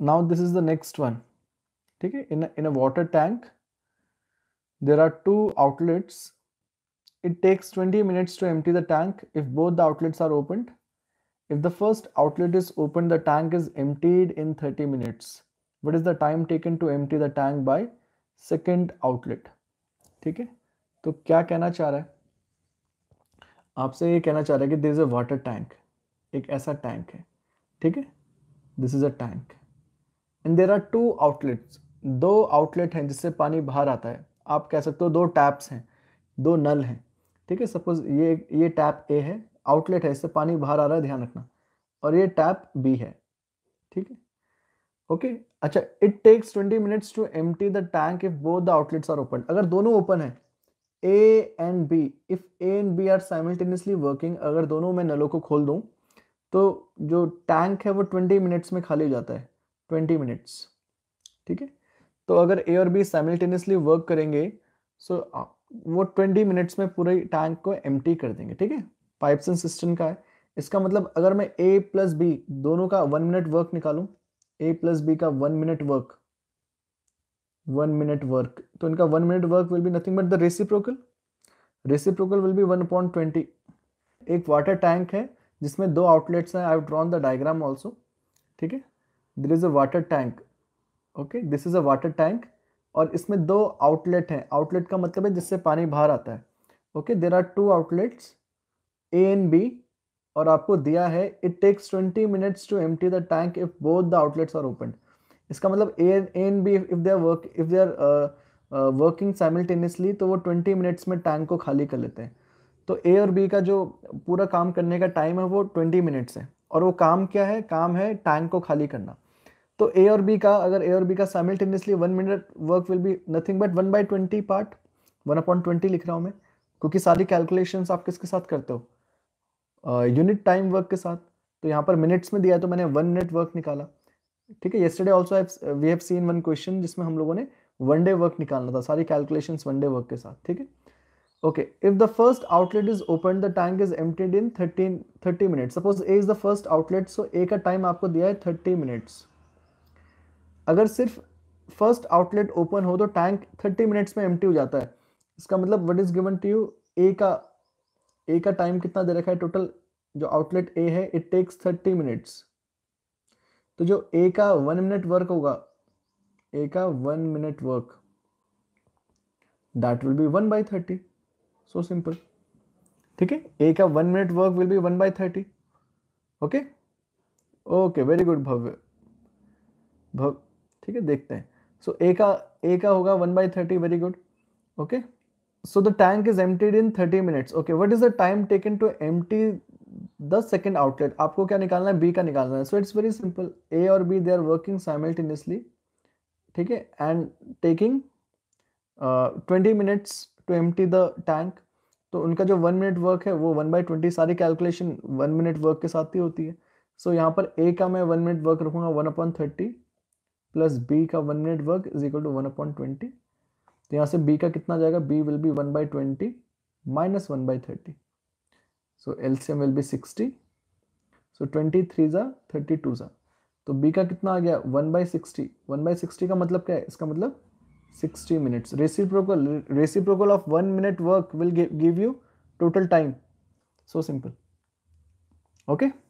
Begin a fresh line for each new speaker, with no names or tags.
now this is the next one ठीक है in a, in a water tank there are two outlets it takes 20 minutes to empty the tank if both the outlets are opened if the first outlet is opened the tank is emptied in 30 minutes what is the time taken to empty the tank by second outlet ठीक है तो क्या कहना चाह रहा है आपसे ये कहना चाह रहा है कि this is a water tank एक ऐसा टैंक है ठीक है this is a tank and there are two outlets दो आउटलेट हैं जिससे पानी बाहर आता है आप कह सकते हो दो टैप्स हैं दो नल हैं ठीक है सपोज ये ये टैप ए है आउटलेट है इससे पानी बाहर आ रहा है ध्यान रखना और ये टैप बी है ठीक है ओके अच्छा it takes twenty minutes to एम the tank if both the outlets are open अगर दोनों ओपन है A and B if A and B are simultaneously working अगर दोनों मैं नलों को खोल दूं तो जो टैंक है वो ट्वेंटी मिनट्स में खाली हो जाता है ट्वेंटी मिनट्स ठीक है तो अगर ए और बी साइमल्टेनियसली वर्क करेंगे सो so वो ट्वेंटी मिनट्स में पूरे टैंक को एम कर देंगे ठीक है पाइप्स एंड सिस्टम का है इसका मतलब अगर मैं ए प्लस बी दोनों का वन मिनट वर्क निकालूं ए प्लस बी का one minute work one minute work तो इनका one minute work will be nothing but the reciprocal reciprocal will be one point twenty एक वाटर टैंक है जिसमें दो आउटलेट्स हैं I drawn the diagram also ठीक है there is a water tank okay this is a water tank और इसमें दो आउटलेट हैं आउटलेट का मतलब है जिससे पानी बाहर आता है okay there are two outlets A and B और आपको दिया है it takes twenty minutes to empty the tank if both the outlets are open इसका मतलब A and and B if they are work if they are working simultaneously तो वो twenty minutes में tank को खाली कर लेते हैं तो ए और बी का जो पूरा काम करने का टाइम है वो ट्वेंटी मिनट्स है और वो काम क्या है काम है टैंक को खाली करना तो ए और बी का अगर ए और बी का simultaneously one minute work will be nothing but one by twenty part one upon twenty लिख रहा हूँ मैं क्योंकि सारी कैलकुलेशन आप किसके साथ करते हो यूनिट टाइम वर्क के साथ तो यहाँ पर मिनट्स में दिया तो मैंने वन मिनट वर्क निकाला ठीक है yesterday also we have seen one question जिसमें हम लोगों ने वन डे वर्क निकालना था सारी कैलकुलेशन वन डे वर्क के साथ ठीक है okay if the first outlet is open the tank is emptied in thirteen thirty minute suppose A is the first outlet so A का टाइम आपको दिया है थर्टी मिनट्स अगर सिर्फ फर्स्ट आउटलेट ओपन हो तो टैंक थर्टी मिनट्स में एम हो जाता है इसका मतलब what is given to you A का ए का टाइम कितना दे रखा है टोटल जो आउटलेट ए है इट टेक्स थर्टी मिनट्स तो जो ए का वन मिनट वर्क होगा ए का one minute work that will be one by thirty so simple ठीक है ए का one minute work will be one by thirty okay okay very good Bhavya Bhav ठीक है देखते हैं सो ए का ए का होगा one by thirty very good okay so the tank is emptied in thirty minutes okay what is the time taken to empty this second outlet आपको क्या निकालना है बी का निकालना है so it's very simple A और B they are working simultaneously ठीक है and taking twenty minutes to एम द टैंक तो उनका जो वन मिनट वर्क है वो वन बाई ट्वेंटी सारी कैलकुलेशन वन मिनट वर्क के साथ ही होती है सो so, यहाँ पर ए का मैं वन मिनट वर्क रखूँगा one upon thirty plus B का one minute work is equal to one upon twenty तो यहाँ से बी का कितना जाएगा B will be one by twenty minus one by thirty so L C M will be sixty so twenty three 23 thirty two za तो B का कितना आ गया one by sixty one by sixty का मतलब क्या है इसका मतलब sixty minutes reciprocal reciprocal of one minute work will give you total time so simple okay